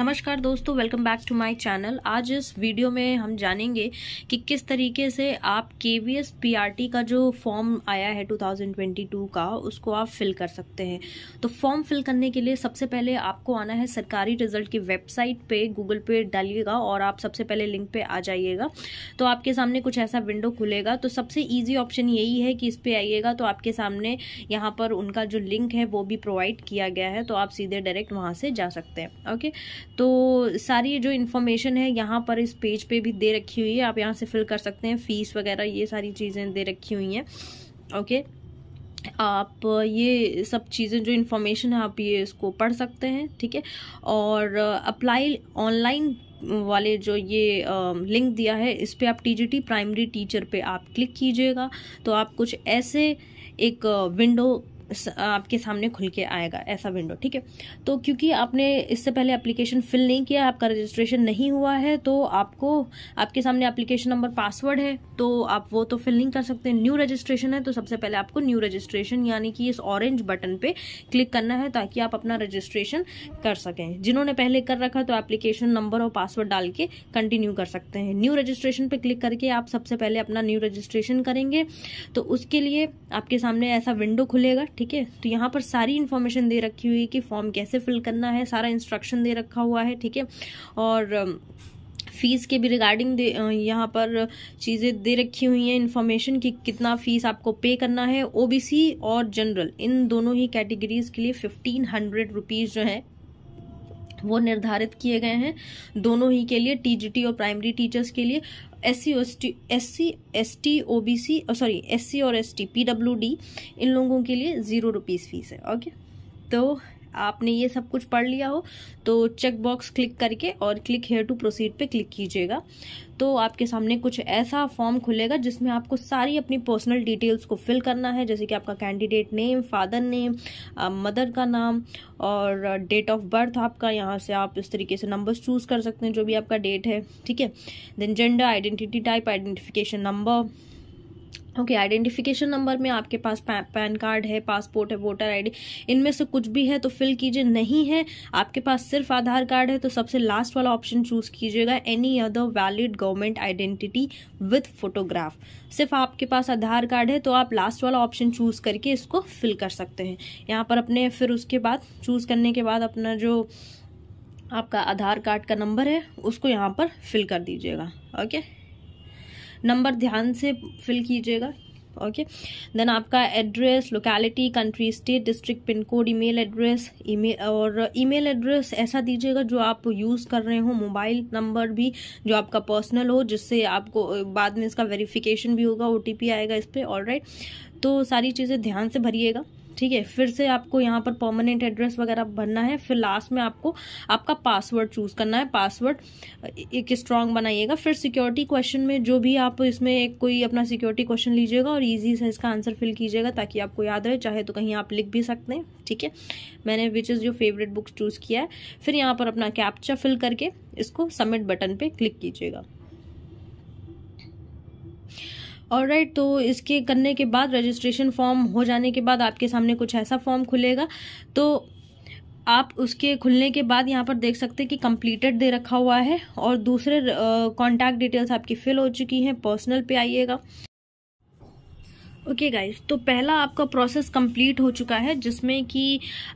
नमस्कार दोस्तों welcome back to my channel आज इस वीडियो में हम जानेंगे कि किस तरीके से आप K V S P R T का जो फॉर्म आया है 2022 का उसको आप फिल कर सकते हैं तो फॉर्म फिल करने के लिए सबसे पहले आपको आना है सरकारी रिजल्ट की वेबसाइट पे गूगल पे डालिएगा और आप सबसे पहले लिंक पे आ जाइएगा तो आपके सामने कुछ ऐसा विंडो खुलेगा तो सबसे ईजी ऑप्शन यही है कि इस पर आइएगा तो आपके सामने यहाँ पर उनका जो लिंक है वो भी प्रोवाइड किया गया है तो आप सीधे डायरेक्ट वहाँ से जा सकते हैं ओके तो सारी जो इन्फॉर्मेशन है यहाँ पर इस पेज पे भी दे रखी हुई है आप यहाँ से फिल कर सकते हैं फ़ीस वगैरह ये सारी चीज़ें दे रखी हुई हैं ओके आप ये सब चीज़ें जो इन्फॉर्मेशन है आप ये इसको पढ़ सकते हैं ठीक है और अप्लाई ऑनलाइन वाले जो ये आ, लिंक दिया है इस पर आप टी प्राइमरी टीचर पे आप क्लिक कीजिएगा तो आप कुछ ऐसे एक विंडो आपके सामने खुल के आएगा ऐसा विंडो ठीक है तो क्योंकि आपने इससे पहले एप्लीकेशन फिल नहीं किया आपका रजिस्ट्रेशन नहीं हुआ है तो आपको आपके सामने एप्लीकेशन नंबर पासवर्ड है तो आप वो तो फिल नहीं कर सकते न्यू रजिस्ट्रेशन है तो सबसे पहले आपको न्यू रजिस्ट्रेशन यानी कि इस ऑरेंज बटन पे क्लिक करना है ताकि आप अपना रजिस्ट्रेशन कर सकें जिन्होंने पहले कर रखा तो एप्लीकेशन नंबर और पासवर्ड डाल के कंटिन्यू कर सकते हैं न्यू रजिस्ट्रेशन पर क्लिक करके आप सबसे पहले अपना न्यू रजिस्ट्रेशन करेंगे तो उसके लिए आपके सामने ऐसा विंडो खुलेगा ठीक है तो यहाँ पर सारी इन्फॉर्मेशन दे रखी हुई है कि फॉर्म कैसे फिल करना है सारा इंस्ट्रक्शन दे रखा हुआ है ठीक है और फ़ीस um, के भी रिगार्डिंग यहाँ पर चीज़ें दे रखी हुई हैं इन्फॉर्मेशन कि कितना फ़ीस आपको पे करना है ओबीसी और जनरल इन दोनों ही कैटेगरीज़ के लिए फिफ्टीन हंड्रेड रुपीज़ जो है वो निर्धारित किए गए हैं दोनों ही के लिए टीजीटी और प्राइमरी टीचर्स के लिए S C S T S C S T O B C sorry S C और S T P W D इन लोगों के लिए ज़ीरो रुपीज़ फीस है ओके तो आपने ये सब कुछ पढ़ लिया हो तो चेक बॉक्स क्लिक करके और क्लिक हेयर टू प्रोसीड पे क्लिक कीजिएगा तो आपके सामने कुछ ऐसा फॉर्म खुलेगा जिसमें आपको सारी अपनी पर्सनल डिटेल्स को फिल करना है जैसे कि आपका candidate name father name mother का नाम और डेट ऑफ बर्थ आपका यहाँ से आप इस तरीके से नंबर्स चूज़ कर सकते हैं जो भी आपका डेट है ठीक है then gender identity type identification number okay identification number में आपके पास पैन कार्ड है पासपोर्ट है वोटर आईडी इनमें से कुछ भी है तो फिल कीजिए नहीं है आपके पास सिर्फ आधार कार्ड है तो सबसे लास्ट वाला ऑप्शन चूज कीजिएगा any other valid government identity with photograph सिर्फ आपके पास आधार कार्ड है तो आप लास्ट वाला ऑप्शन चूज करके इसको फिल कर सकते हैं यहाँ पर अपने फिर उसके बाद चूज करने के बाद अपना जो आपका आधार कार्ड का नंबर है उसको यहाँ पर फिल कर दीजिएगा ओके नंबर ध्यान से फिल कीजिएगा ओके देन आपका address locality country state district pin code email address email और ईमेल एड्रेस ऐसा दीजिएगा जो आप यूज़ कर रहे हो मोबाइल नंबर भी जो आपका पर्सनल हो जिससे आपको बाद में इसका वेरिफिकेशन भी होगा ओ आएगा इस पर ऑल राइट तो सारी चीज़ें ध्यान से भरिएगा ठीक है फिर से आपको यहाँ पर परमानेंट एड्रेस वगैरह भरना है फिर लास्ट में आपको आपका पासवर्ड चूज करना है पासवर्ड एक स्ट्रांग बनाइएगा फिर सिक्योरिटी क्वेश्चन में जो भी आप इसमें एक कोई अपना सिक्योरिटी क्वेश्चन लीजिएगा और ईजी से इसका आंसर फिल कीजिएगा ताकि आपको याद रहे चाहे तो कहीं आप लिख भी सकते हैं ठीक है मैंने which is your favourite books choose किया है फिर यहाँ पर अपना कैप्चा फिल करके इसको सबमिट बटन पर क्लिक कीजिएगा और राइट तो इसके करने के बाद रजिस्ट्रेशन फॉर्म हो जाने के बाद आपके सामने कुछ ऐसा फॉर्म खुलेगा तो आप उसके खुलने के बाद यहाँ पर देख सकते हैं कि कंप्लीटेड दे रखा हुआ है और दूसरे कांटेक्ट डिटेल्स आपकी फिल हो चुकी हैं पर्सनल पे आइएगा ओके okay गाइस तो पहला आपका प्रोसेस कंप्लीट हो चुका है जिसमें कि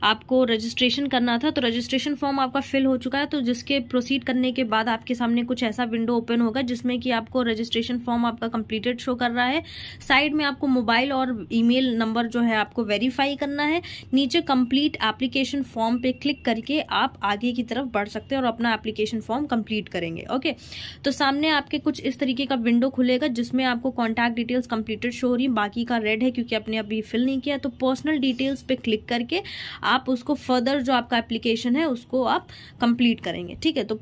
आपको रजिस्ट्रेशन करना था तो रजिस्ट्रेशन फॉर्म आपका फिल हो चुका है तो जिसके प्रोसीड करने के बाद आपके सामने कुछ ऐसा विंडो ओपन होगा जिसमें कि आपको रजिस्ट्रेशन फॉर्म आपका कंप्लीटेड शो कर रहा है साइड में आपको मोबाइल और ईमेल नंबर जो है आपको वेरीफाई करना है नीचे कम्प्लीट एप्लीकेशन फॉर्म पर क्लिक करके आप आगे की तरफ बढ़ सकते हैं और अपना एप्लीकेशन फॉर्म कम्प्लीट करेंगे ओके तो सामने आपके कुछ इस तरीके का विंडो खुलेगा जिसमें आपको कॉन्टैक्ट डिटेल्स कम्प्लीटेड शो हो रही बाकी बाकी का रेड है क्योंकि आपने अभी फिल नहीं किया तो पर्सनल डिटेल्स पे क्लिक करके आप उसको फर्दर जो आपका एप्लीकेशन है उसको आप कंप्लीट करेंगे ठीक है तो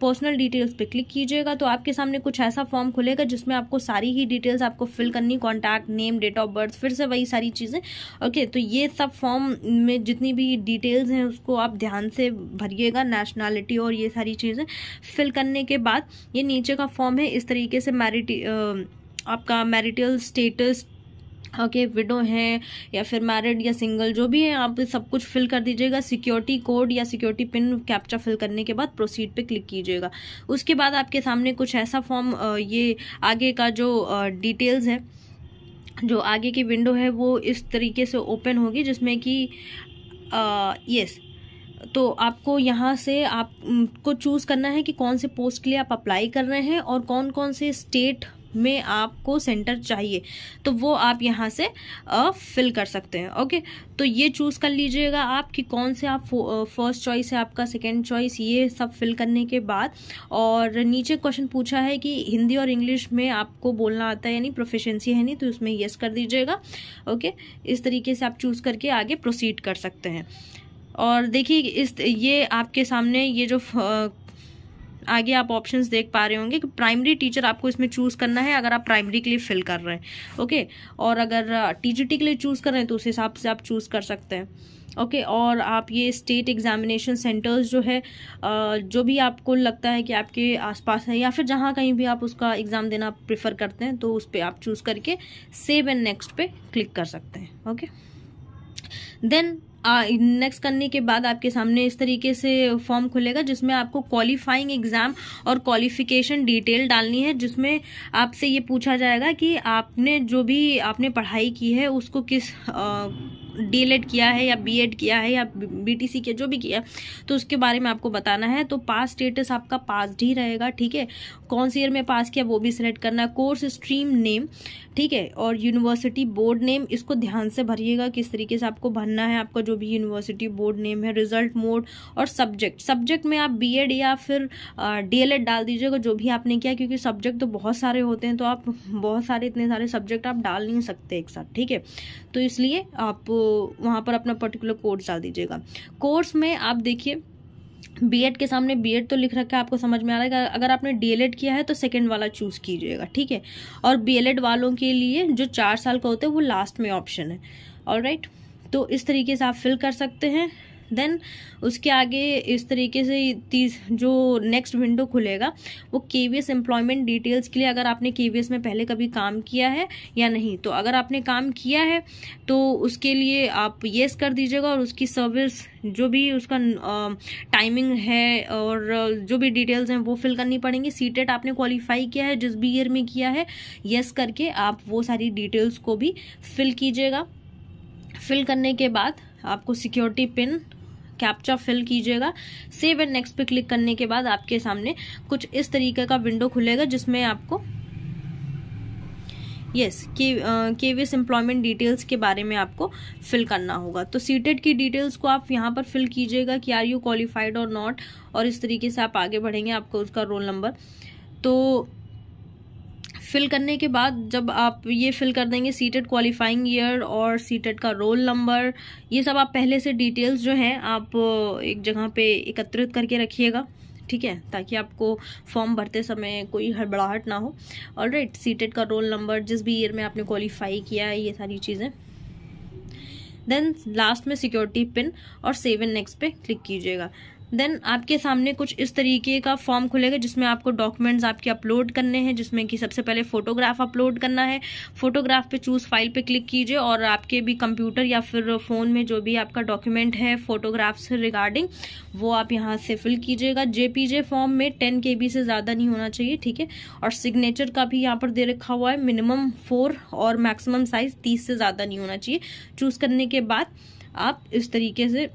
पर्सनल डिटेल्स पे क्लिक कीजिएगा तो आपके सामने कुछ ऐसा फॉर्म खुलेगा जिसमें आपको सारी ही डिटेल्स आपको फिल करनी contact name date of birth फिर से वही सारी चीज़ें ओके तो ये सब फॉर्म में जितनी भी डिटेल्स हैं उसको आप ध्यान से भरिएगा नेशनैलिटी और ये सारी चीज़ें फिल करने के बाद ये नीचे का फॉर्म है इस तरीके से मैरिटी आपका marital status okay okay, widow हैं या फिर मैरिड या सिंगल जो भी है आप सब कुछ फिल कर दीजिएगा सिक्योरिटी कोड या सिक्योरिटी पिन कैप्चा फिल करने के बाद प्रोसीड पे क्लिक कीजिएगा उसके बाद आपके सामने कुछ ऐसा फॉर्म ये आगे का जो डिटेल्स है जो आगे की विंडो है वो इस तरीके से ओपन होगी जिसमें कि यस तो आपको यहाँ से आपको चूज़ करना है कि कौन से पोस्ट के लिए आप अप्लाई कर रहे हैं और कौन कौन से स्टेट में आपको सेंटर चाहिए तो वो आप यहाँ से फिल कर सकते हैं ओके तो ये चूज़ कर लीजिएगा आप कि कौन से आप फर्स्ट चॉइस है आपका सेकेंड चॉइस ये सब फिल करने के बाद और नीचे क्वेश्चन पूछा है कि हिंदी और इंग्लिश में आपको बोलना आता है यानी प्रोफिशेंसी है नहीं तो उसमें येस कर दीजिएगा ओके इस तरीके से आप चूज़ करके आगे प्रोसीड कर सकते हैं और देखिए इस ये आपके सामने ये जो आगे आप ऑप्शंस देख पा रहे होंगे कि प्राइमरी टीचर आपको इसमें चूज़ करना है अगर आप प्राइमरी के लिए फिल कर रहे हैं ओके और अगर टीजीटी के लिए चूज़ कर रहे हैं तो उस हिसाब से आप चूज़ कर सकते हैं ओके okay, और आप ये स्टेट एग्जामिनेशन सेंटर्स जो है जो भी आपको लगता है कि आपके आसपास है या फिर जहाँ कहीं भी आप उसका एग्ज़ाम देना प्रेफर करते हैं तो उस पर आप चूज़ करके सेव एंड नेक्स्ट पे क्लिक कर सकते हैं ओके okay? देन नेक्स्ट करने के बाद आपके सामने इस तरीके से फॉर्म खुलेगा जिसमें आपको क्वालिफाइंग एग्जाम और क्वालिफिकेशन डिटेल डालनी है जिसमें आपसे ये पूछा जाएगा कि आपने जो भी आपने पढ़ाई की है उसको किस आ, डी e किया है या बी किया है या बी किया जो भी किया तो उसके बारे में आपको बताना है तो पास स्टेटस आपका पास ही रहेगा ठीक है कौन से ईयर में पास किया वो भी सिलेक्ट करना है कोर्स स्ट्रीम नेम ठीक है और यूनिवर्सिटी बोर्ड नेम इसको ध्यान से भरिएगा किस तरीके से आपको भरना है आपका जो भी यूनिवर्सिटी बोर्ड नेम है रिजल्ट मोड और सब्जेक्ट सब्जेक्ट में आप बी या फिर डीएलएड e डाल दीजिएगा जो भी आपने किया क्योंकि सब्जेक्ट तो बहुत सारे होते हैं तो आप बहुत सारे इतने सारे सब्जेक्ट आप डाल नहीं सकते एक साथ ठीक है तो इसलिए आप वहाँ पर अपना पर्टिकुलर कोर्स डाल दीजिएगा कोर्स में आप देखिए बीएड के सामने बीएड तो लिख रखा है आपको समझ में आ रहा है अगर आपने डीएलएड किया है तो सेकेंड वाला चूज़ कीजिएगा ठीक है और बीएलएड वालों के लिए जो चार साल का होता है वो लास्ट में ऑप्शन है और तो इस तरीके से आप फिल कर सकते हैं देन उसके आगे इस तरीके से तीस जो नेक्स्ट विंडो खुलेगा वो के वी एस एम्प्लॉयमेंट डिटेल्स के लिए अगर आपने के वी एस में पहले कभी काम किया है या नहीं तो अगर आपने काम किया है तो उसके लिए आप येस कर दीजिएगा और उसकी सर्विस जो भी उसका टाइमिंग है और जो भी डिटेल्स हैं वो फिल करनी पड़ेंगी सी टेट e आपने क्वालिफाई किया है जिस भी ईयर में किया है येस करके आप वो सारी डिटेल्स को भी फिल कीजिएगा फिल करने के बाद आपको सिक्योरिटी पिन कैप्चा फिल कीजिएगा सेव एंड नेक्स्ट पे क्लिक करने के बाद आपके सामने कुछ इस तरीके का विंडो खुलेगा जिसमें आपको यस के वी एस एम्प्लॉयमेंट डिटेल्स के बारे में आपको फिल करना होगा तो सीटेड की डिटेल्स को आप यहाँ पर फिल कीजिएगा कि आर यू क्वालिफाइड और नॉट और इस तरीके से आप आगे बढ़ेंगे आपको उसका रोल नंबर तो फिल करने के बाद जब आप ये फिल कर देंगे सीटेड क्वालिफाइंग ईयर और सीटेड का रोल नंबर ये सब आप पहले से डिटेल्स जो हैं आप एक जगह पे एकत्रित करके रखिएगा ठीक है ताकि आपको फॉर्म भरते समय कोई हड़बड़ाहट ना हो और राइट सीटेड का रोल नंबर जिस भी ईयर में आपने क्वालिफाई किया है ये सारी चीज़ें देन लास्ट में सिक्योरिटी पिन और सेव इन नेक्स्ट पे क्लिक कीजिएगा देन आपके सामने कुछ इस तरीके का फॉर्म खुलेगा जिसमें आपको डॉक्यूमेंट्स आपके अपलोड करने हैं जिसमें कि सबसे पहले फोटोग्राफ अपलोड करना है फोटोग्राफ पे चूज़ फाइल पे क्लिक कीजिए और आपके भी कंप्यूटर या फिर फ़ोन में जो भी आपका डॉक्यूमेंट है फोटोग्राफ से रिगार्डिंग वो आप यहाँ से फिल कीजिएगा जे फॉर्म में टेन के से ज़्यादा नहीं होना चाहिए ठीक है और सिग्नेचर का भी यहाँ पर दे रखा हुआ है मिनिमम फोर और मैक्सिमम साइज़ तीस से ज़्यादा नहीं होना चाहिए चूज़ करने के बाद आप इस तरीके से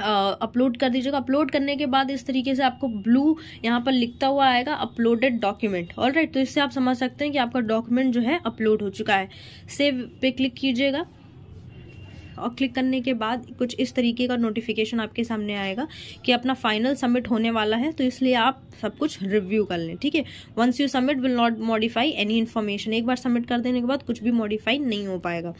अपलोड कर दीजिएगा अपलोड करने के बाद इस तरीके से आपको ब्लू यहाँ पर लिखता हुआ आएगा अपलोडेड डॉक्यूमेंट ऑल राइट तो इससे आप समझ सकते हैं कि आपका डॉक्यूमेंट जो है अपलोड हो चुका है सेव पे क्लिक कीजिएगा और क्लिक करने के बाद कुछ इस तरीके का नोटिफिकेशन आपके सामने आएगा कि अपना फाइनल सबमिट होने वाला है तो इसलिए आप सब कुछ रिव्यू कर लें ठीक है once you submit will not modify any information एक बार सबमिट कर देने के बाद कुछ भी मॉडिफाई नहीं हो पाएगा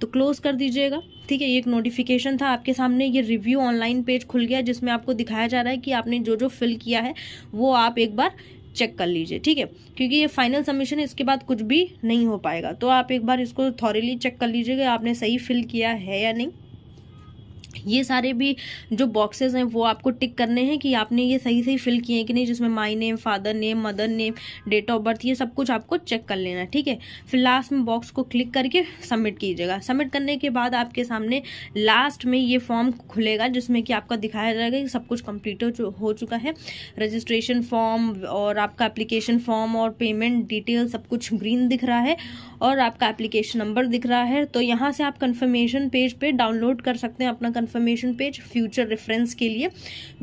तो क्लोज कर दीजिएगा ठीक है ये एक नोटिफिकेशन था आपके सामने ये रिव्यू ऑनलाइन पेज खुल गया जिसमें आपको दिखाया जा रहा है कि आपने जो जो फिल किया है वो आप एक बार चेक कर लीजिए ठीक है क्योंकि ये फाइनल सबमिशन है इसके बाद कुछ भी नहीं हो पाएगा तो आप एक बार इसको थॉरेली चेक कर लीजिएगा आपने सही फिल किया है या नहीं ये सारे भी जो बॉक्सेस हैं वो आपको टिक करने हैं कि आपने ये सही सही फिल किए हैं कि नहीं जिसमें my name father name mother name date of birth ये सब कुछ आपको चेक कर लेना ठीक है फिर लास्ट में बॉक्स को क्लिक करके सबमिट कीजिएगा सबमिट करने के बाद आपके सामने लास्ट में ये फॉर्म खुलेगा जिसमें कि आपका दिखाया जाएगा कि सब कुछ कम्प्लीट हो चुका है रजिस्ट्रेशन फॉर्म और आपका एप्लीकेशन फॉर्म और पेमेंट डिटेल सब कुछ ग्रीन दिख रहा है और आपका एप्लीकेशन नंबर दिख रहा है तो यहाँ से आप कन्फर्मेशन पेज पर डाउनलोड कर सकते हैं अपना कन्फर्मेशन पेज फ्यूचर रेफरेंस के लिए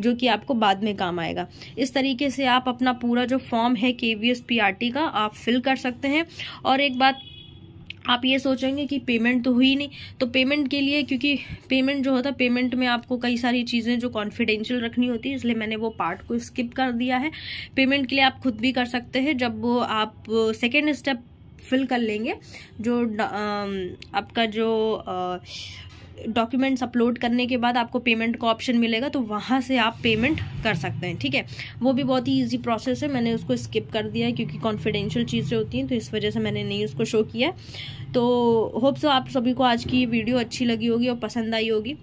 जो कि आपको बाद में काम आएगा इस तरीके से आप अपना पूरा जो फॉर्म है K V S P R T का आप फिल कर सकते हैं और एक बात आप ये सोचेंगे कि पेमेंट तो हुई नहीं तो पेमेंट के लिए क्योंकि पेमेंट जो होता है पेमेंट में आपको कई सारी चीज़ें जो कॉन्फिडेंशियल रखनी होती है इसलिए मैंने वो पार्ट को स्किप कर दिया है पेमेंट के लिए आप खुद भी कर सकते हैं जब आप सेकेंड स्टेप फिल कर लेंगे जो आपका जो आ, डॉक्यूमेंट्स अपलोड करने के बाद आपको पेमेंट का ऑप्शन मिलेगा तो वहाँ से आप पेमेंट कर सकते हैं ठीक है वो भी बहुत ही ईजी प्रोसेस है मैंने उसको स्किप कर दिया है क्योंकि कॉन्फिडेंशियल चीज़ें होती हैं तो इस वजह से मैंने नहीं उसको शो किया तो होप सो आप सभी को आज की वीडियो अच्छी लगी होगी और पसंद आई होगी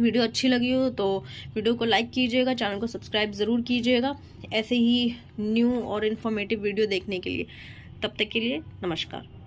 वीडियो अच्छी लगी हो तो वीडियो को लाइक कीजिएगा चैनल को सब्सक्राइब ज़रूर कीजिएगा ऐसे ही न्यू और इन्फॉर्मेटिव वीडियो देखने के लिए तब तक के लिए नमस्कार